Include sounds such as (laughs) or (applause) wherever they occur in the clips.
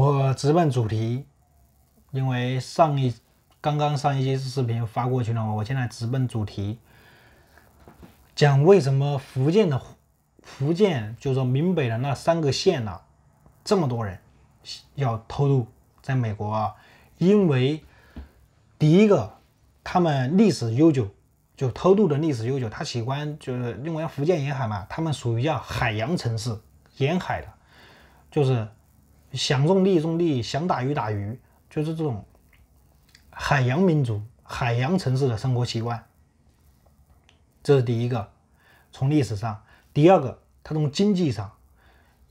我直奔主题，因为上一刚刚上一期视频发过去了我现在直奔主题，讲为什么福建的福建就是说闽北的那三个县呢，这么多人要偷渡在美国啊？因为第一个，他们历史悠久，就偷渡的历史悠久，他喜欢就是，因为福建沿海嘛，他们属于叫海洋城市，沿海的，就是。想种地种地，想打鱼打鱼，就是这种海洋民族、海洋城市的生活习惯。这是第一个。从历史上，第二个，它从经济上，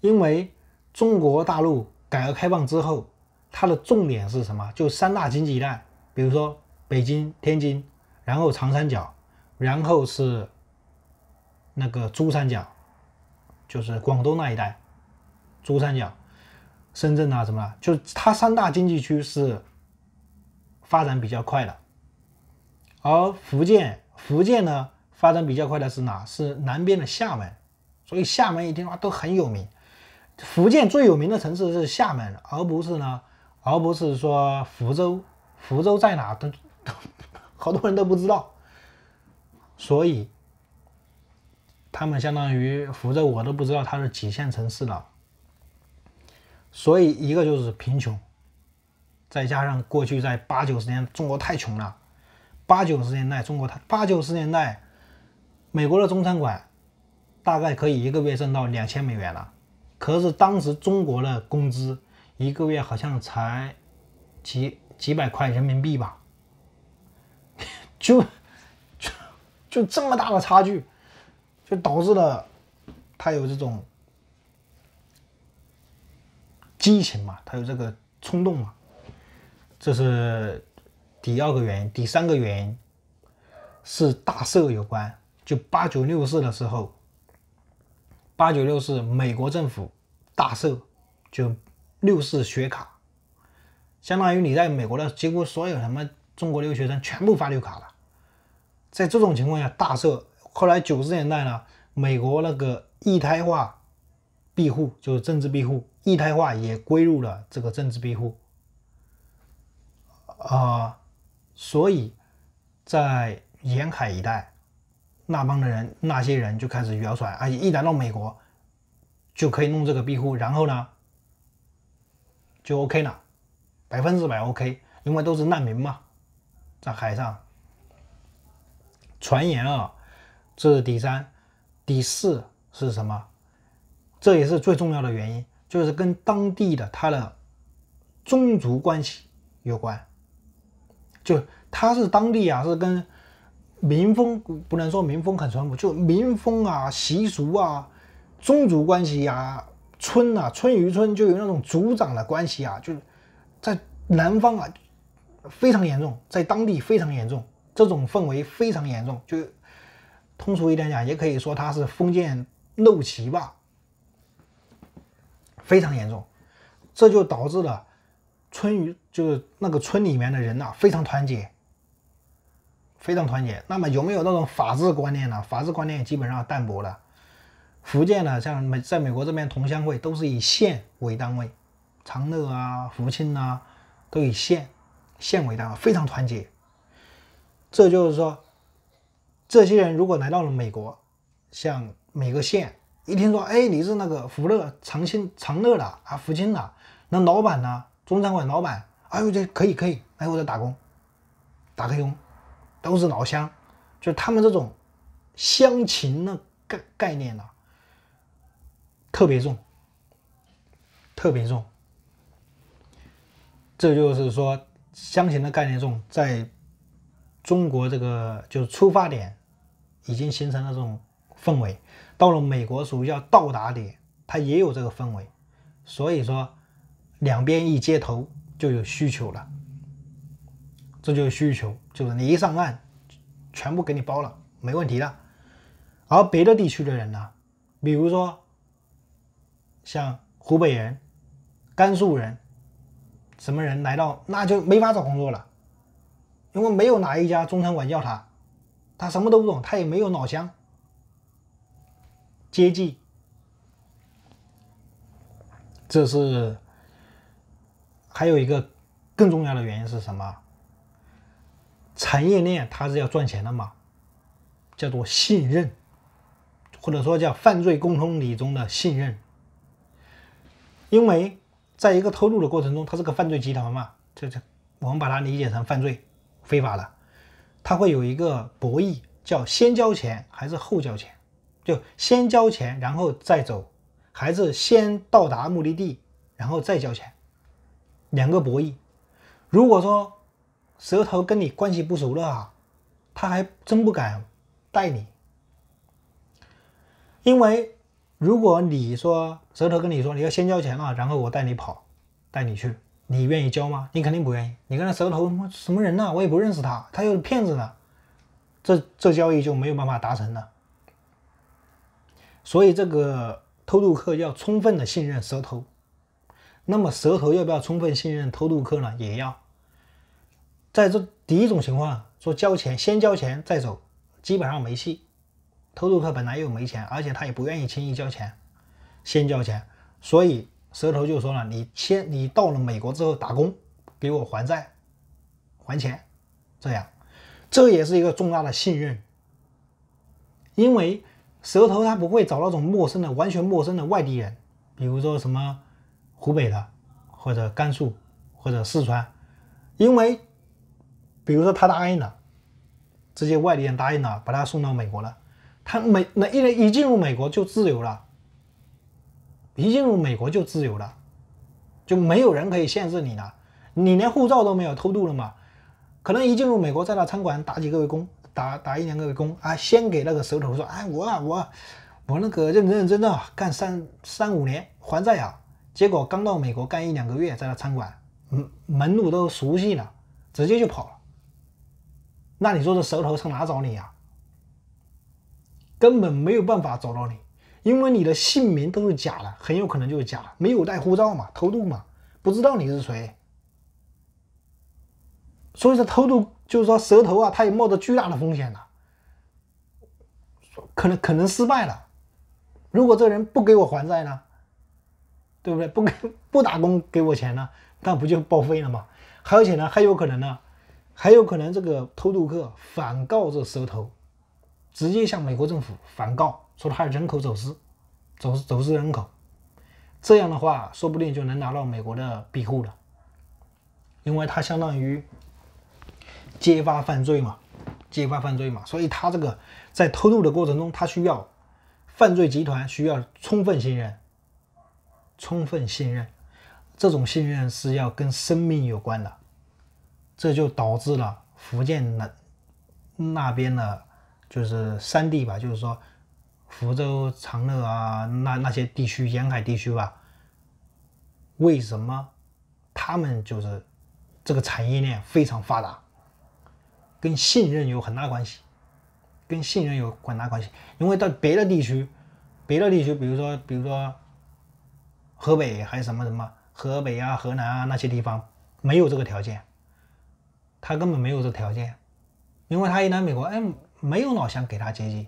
因为中国大陆改革开放之后，它的重点是什么？就三大经济带，比如说北京、天津，然后长三角，然后是那个珠三角，就是广东那一带，珠三角。深圳啊，怎么了？就它三大经济区是发展比较快的，而福建，福建呢发展比较快的是哪？是南边的厦门，所以厦门一听话都很有名。福建最有名的城市是厦门，而不是呢，而不是说福州。福州在哪？都都 (laughs) 好多人都不知道。所以他们相当于福州，我都不知道它是几线城市了。所以，一个就是贫穷，再加上过去在八九十年，中国太穷了。八九十年代，中国太八九十年代，美国的中餐馆大概可以一个月挣到两千美元了。可是当时中国的工资一个月好像才几几百块人民币吧，(laughs) 就就就这么大的差距，就导致了他有这种。激情嘛，他有这个冲动嘛，这是第二个原因。第三个原因，是大赦有关。就八九六四的时候，八九六四美国政府大赦，就六四学卡，相当于你在美国的几乎所有什么中国留学生全部发绿卡了。在这种情况下，大赦。后来九十年代呢，美国那个一胎化庇护，就是政治庇护。异态化也归入了这个政治庇护，啊，所以在沿海一带，那帮的人那些人就开始谣出来，而且一来到美国，就可以弄这个庇护，然后呢，就 OK 了，百分之百 OK，因为都是难民嘛，在海上，传言啊，这是第三、第四是什么？这也是最重要的原因。就是跟当地的他的宗族关系有关，就他是当地啊，是跟民风不能说民风很淳朴，就民风啊、习俗啊、宗族关系啊、村啊、村与村就有那种族长的关系啊，就是在南方啊非常严重，在当地非常严重，这种氛围非常严重。就通俗一点讲，也可以说他是封建陋习吧。非常严重，这就导致了村与就是那个村里面的人呐非常团结，非常团结。那么有没有那种法治观念呢？法治观念基本上淡薄了。福建呢，像美在美国这边同乡会都是以县为单位，长乐啊、福清啊都以县县为单位，非常团结。这就是说，这些人如果来到了美国，像每个县。一听说，哎，你是那个福乐长兴长乐的啊，福清的，那老板呢？中餐馆老板，哎，我这可以可以，哎，我在打工，打工都是老乡，就他们这种乡情的概概念呢，特别重，特别重。这就是说，乡情的概念重，在中国这个就是出发点已经形成了这种氛围。到了美国，属于叫到达点，他也有这个氛围，所以说两边一接头就有需求了，这就是需求，就是你一上岸，全部给你包了，没问题的。而别的地区的人呢，比如说像湖北人、甘肃人，什么人来到那就没法找工作了，因为没有哪一家中餐馆要他，他什么都不懂，他也没有老乡。接济，这是还有一个更重要的原因是什么？产业链它是要赚钱的嘛，叫做信任，或者说叫犯罪共同理中的信任。因为在一个偷渡的过程中，它是个犯罪集团嘛，这这我们把它理解成犯罪非法的，它会有一个博弈，叫先交钱还是后交钱。就先交钱，然后再走；孩子先到达目的地，然后再交钱。两个博弈。如果说蛇头跟你关系不熟了啊，他还真不敢带你。因为如果你说蛇头跟你说你要先交钱了，然后我带你跑，带你去，你愿意交吗？你肯定不愿意。你跟那蛇头什么人呢？我也不认识他，他又是骗子呢，这这交易就没有办法达成了。所以，这个偷渡客要充分的信任蛇头。那么，蛇头要不要充分信任偷渡客呢？也要。在这第一种情况，说交钱先交钱再走，基本上没戏。偷渡客本来又没钱，而且他也不愿意轻易交钱，先交钱。所以，蛇头就说了：“你先，你到了美国之后打工，给我还债，还钱，这样。”这也是一个重大的信任，因为。蛇头他不会找那种陌生的、完全陌生的外地人，比如说什么湖北的或者甘肃或者四川，因为比如说他答应了，这些外地人答应了把他送到美国了，他美那一人一进入美国就自由了，一进入美国就自由了，就没有人可以限制你了，你连护照都没有偷渡了嘛，可能一进入美国在那餐馆打几个月工。打打一两个工啊，先给那个蛇头说，哎，我啊我，我那个认认真真的干三三五年还债啊，结果刚到美国干一两个月，在那餐馆门门路都熟悉了，直接就跑了。那你说这蛇头上哪找你呀？根本没有办法找到你，因为你的姓名都是假的，很有可能就是假，没有带护照嘛，偷渡嘛，不知道你是谁。所以说偷渡就是说蛇头啊，他也冒着巨大的风险呢，可能可能失败了。如果这人不给我还债呢，对不对？不给不打工给我钱呢，那不就报废了吗？而且呢，还有可能呢，还有可能这个偷渡客反告这蛇头，直接向美国政府反告，说他人口走私，走私走私人口。这样的话，说不定就能拿到美国的庇护了，因为他相当于。揭发犯罪嘛，揭发犯罪嘛，所以他这个在偷渡的过程中，他需要犯罪集团需要充分信任，充分信任，这种信任是要跟生命有关的，这就导致了福建那那边的，就是山地吧，就是说福州、长乐啊那那些地区沿海地区吧，为什么他们就是这个产业链非常发达？跟信任有很大关系，跟信任有很大关系。因为到别的地区，别的地区，比如说，比如说河北还是什么什么，河北啊、河南啊那些地方，没有这个条件，他根本没有这个条件。因为他一来美国，哎，没有老乡给他接济，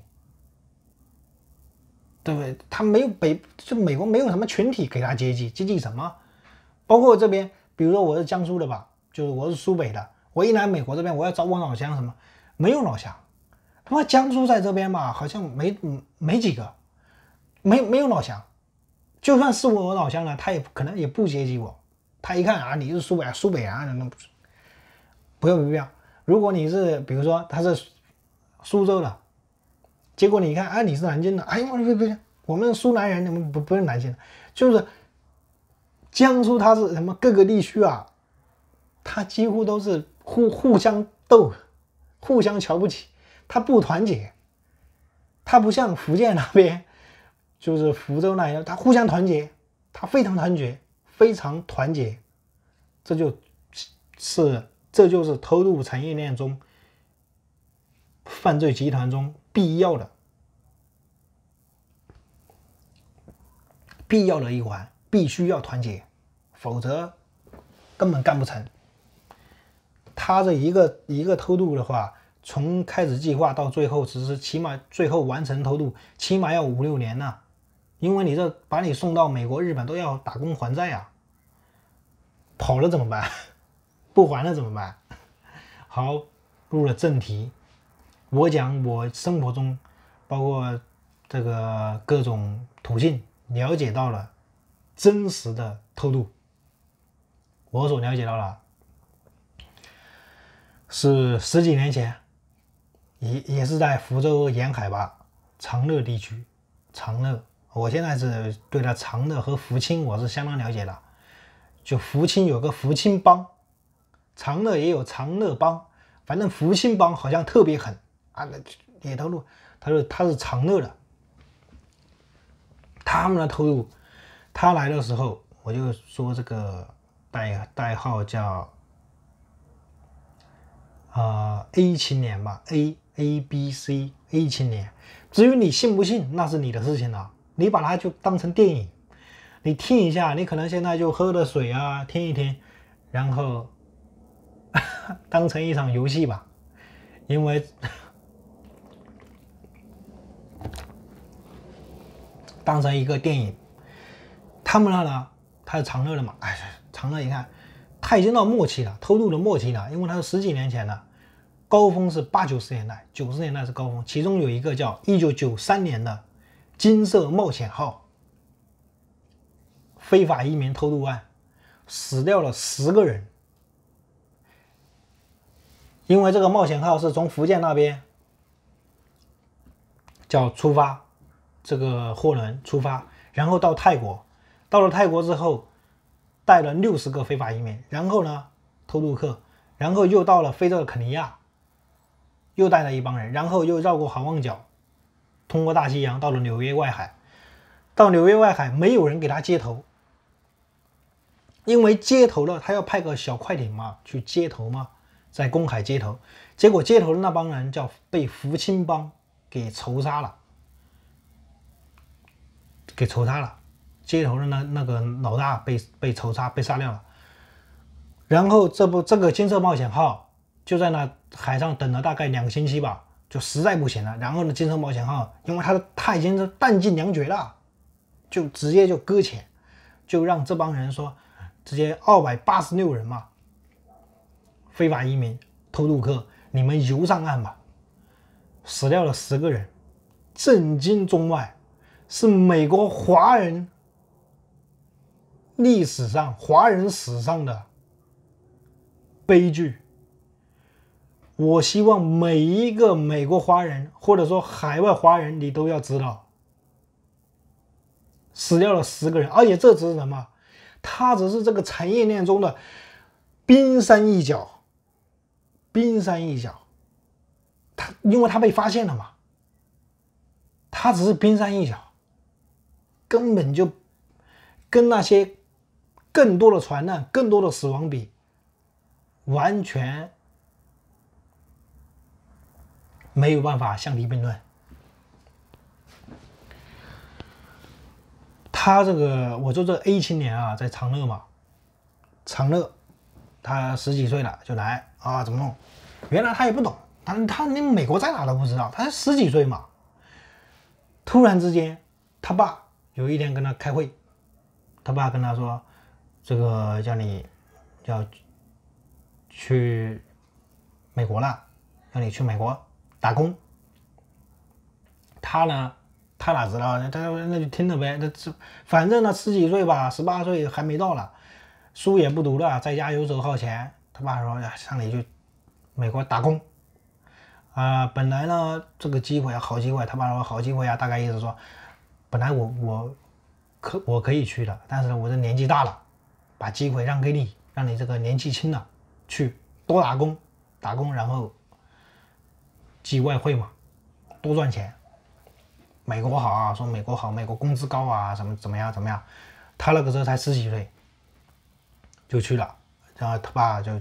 对不对？他没有北，就美国没有什么群体给他接济，接济什么？包括这边，比如说我是江苏的吧，就是我是苏北的。我一来美国这边，我要找我老乡什么？没有老乡，他妈江苏在这边吧？好像没没几个，没没有老乡。就算是我老乡了，他也可能也不接济我。他一看啊，你是苏北苏北人，那不是？不用。不要！如果你是比如说他是苏州的，结果你一看啊，你是南京的，哎呦，别别别！我们苏南人，你们不不是南京的，就是江苏，他是什么各个地区啊？他几乎都是。互互相斗，互相瞧不起，他不团结。他不像福建那边，(laughs) 就是福州那样，他互相团结，他非常团结，非常团结。这就是，这就是偷渡产业链中犯罪集团中必要的，必要的一环，必须要团结，否则根本干不成。他这一个一个偷渡的话，从开始计划到最后，只是起码最后完成偷渡，起码要五六年呢。因为你这把你送到美国、日本都要打工还债呀，跑了怎么办？(laughs) 不还了怎么办？好，入了正题，我讲我生活中，包括这个各种途径了解到了真实的偷渡，我所了解到了。是十几年前，也也是在福州沿海吧，长乐地区，长乐。我现在是对它长乐和福清我是相当了解的。就福清有个福清帮，长乐也有长乐帮，反正福清帮好像特别狠啊。那也透露，他说他是长乐的，他们的透露，他来的时候我就说这个代代号叫。呃，A 青年吧，A A B C A 青年，至于你信不信，那是你的事情了。你把它就当成电影，你听一下，你可能现在就喝的水啊，听一听，然后 (laughs) 当成一场游戏吧，因为当成一个电影。他们那呢，他是长乐的嘛？哎，长乐，你看。它已经到末期了，偷渡的末期了，因为它是十几年前的高峰，是八九十年代，九十年代是高峰，其中有一个叫一九九三年的“金色冒险号”非法移民偷渡案，死掉了十个人，因为这个“冒险号”是从福建那边叫出发，这个货轮出发，然后到泰国，到了泰国之后。带了六十个非法移民，然后呢，偷渡客，然后又到了非洲的肯尼亚，又带了一帮人，然后又绕过好望角，通过大西洋到了纽约外海，到纽约外海没有人给他接头，因为接头了，他要派个小快艇嘛，去接头嘛，在公海接头，结果接头的那帮人叫被福清帮给仇杀了，给仇杀了。街头的那那个老大被被仇杀被杀掉了，然后这不这个金色冒险号就在那海上等了大概两个星期吧，就实在不行了。然后呢，金色冒险号因为他的他已经是弹尽粮绝了，就直接就搁浅，就让这帮人说直接二百八十六人嘛，非法移民偷渡客，你们游上岸吧。死掉了十个人，震惊中外，是美国华人。历史上华人史上的悲剧。我希望每一个美国华人或者说海外华人，你都要知道，死掉了十个人，而且这只是什么？他只是这个产业链中的冰山一角，冰山一角。他因为他被发现了嘛，他只是冰山一角，根本就跟那些。更多的船难，更多的死亡比，完全没有办法相提并论。他这个，我说这 A 青年啊，在长乐嘛，长乐，他十几岁了就来啊，怎么弄？原来他也不懂，他他连美国在哪都不知道，他才十几岁嘛。突然之间，他爸有一天跟他开会，他爸跟他说。这个叫你，叫去美国了，让你去美国打工。他呢，他哪知道？他说那就听着呗，那这反正呢十几岁吧，十八岁还没到了，书也不读了，在家游手好闲。他爸说上你去美国打工啊！本来呢这个机会好机会，他爸说好机会啊，大概意思说，本来我我可我可以去的，但是我这年纪大了。把机会让给你，让你这个年纪轻了去多打工，打工然后积外汇嘛，多赚钱。美国好啊，说美国好，美国工资高啊，怎么怎么样怎么样？他那个时候才十几岁，就去了。然后他爸就，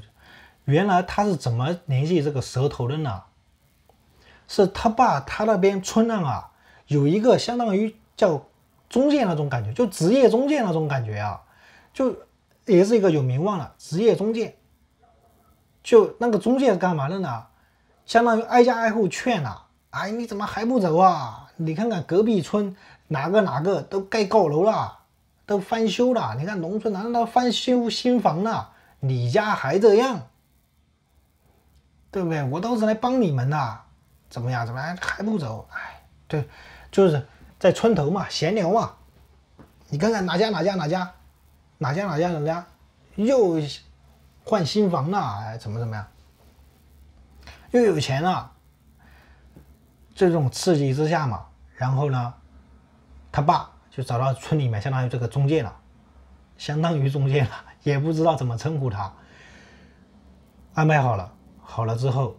原来他是怎么联系这个蛇头的呢？是他爸他那边村上啊，有一个相当于叫中介那种感觉，就职业中介那种感觉啊，就。也是一个有名望的职业中介。就那个中介干嘛的呢？相当于挨家挨户劝呐，哎，你怎么还不走啊？你看看隔壁村哪个哪个都盖高楼了，都翻修了，你看农村难道都翻修新房了？你家还这样，对不对？我倒是来帮你们呐，怎么样？怎么样？还不走？哎，对，就是在村头嘛，闲聊嘛，你看看哪家哪家哪家。哪家哪家人家又换新房了？哎，怎么怎么样？又有钱了。这种刺激之下嘛，然后呢，他爸就找到村里面，相当于这个中介了，相当于中介了，(laughs) 也不知道怎么称呼他。安排好了，好了之后，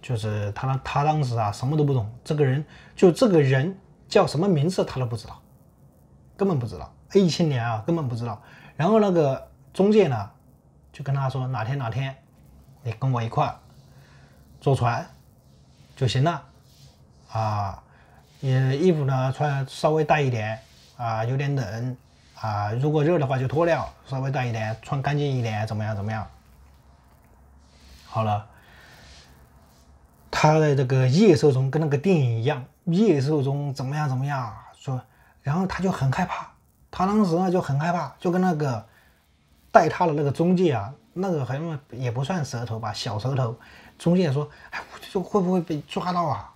就是他他当时啊什么都不懂，这个人就这个人叫什么名字他都不知道，根本不知道。A 青年啊，根本不知道。然后那个中介呢，就跟他说：“哪天哪天，你跟我一块坐船就行了啊。你衣服呢穿稍微大一点啊，有点冷啊。如果热的话就脱掉，稍微大一点，穿干净一点，怎么样？怎么样？”好了，他的这个夜色中跟那个电影一样，夜色中怎么样？怎么样？说，然后他就很害怕。他当时呢就很害怕，就跟那个带他的那个中介啊，那个好像也不算蛇头吧，小蛇头中介说：“哎，就会不会被抓到啊？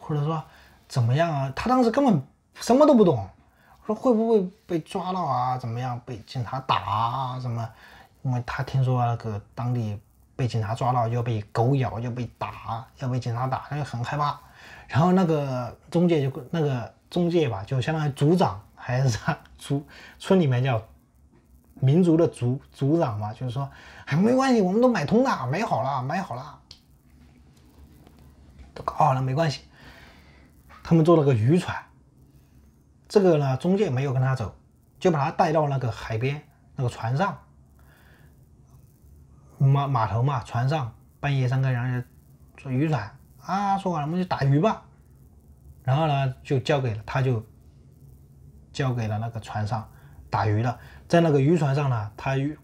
或者说怎么样啊？”他当时根本什么都不懂，说会不会被抓到啊？怎么样被警察打啊？什么？因为他听说那个当地被警察抓到要被狗咬，要被打，要被警察打，他就很害怕。然后那个中介就那个中介吧，就相当于组长。还是他族村里面叫民族的族族长嘛，就是说，哎，没关系，我们都买通了，买好了，买好了，都搞好了，没关系。他们做了个渔船，这个呢，中介没有跟他走，就把他带到那个海边那个船上，马码头嘛，船上半夜三更，然后做渔船啊，说完了我们就打鱼吧，然后呢，就交给了他就。交给了那个船上打鱼的，在那个渔船上呢，他遇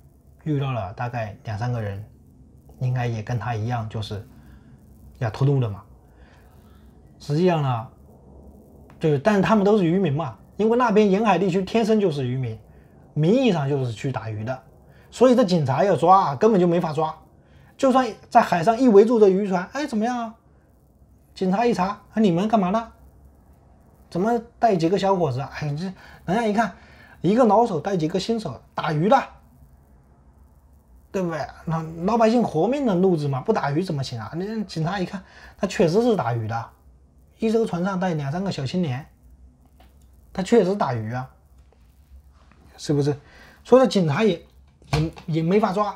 遇到了大概两三个人，应该也跟他一样，就是要偷渡的嘛。实际上呢，就但是他们都是渔民嘛，因为那边沿海地区天生就是渔民，名义上就是去打鱼的，所以这警察要抓根本就没法抓，就算在海上一围住这渔船，哎，怎么样啊？警察一查，啊，你们干嘛呢？怎么带几个小伙子？哎，这人家一看，一个老手带几个新手打鱼的，对不对？老老百姓活命的路子嘛，不打鱼怎么行啊？那警察一看，他确实是打鱼的，一艘船上带两三个小青年，他确实打鱼啊，是不是？所以警察也也也没法抓。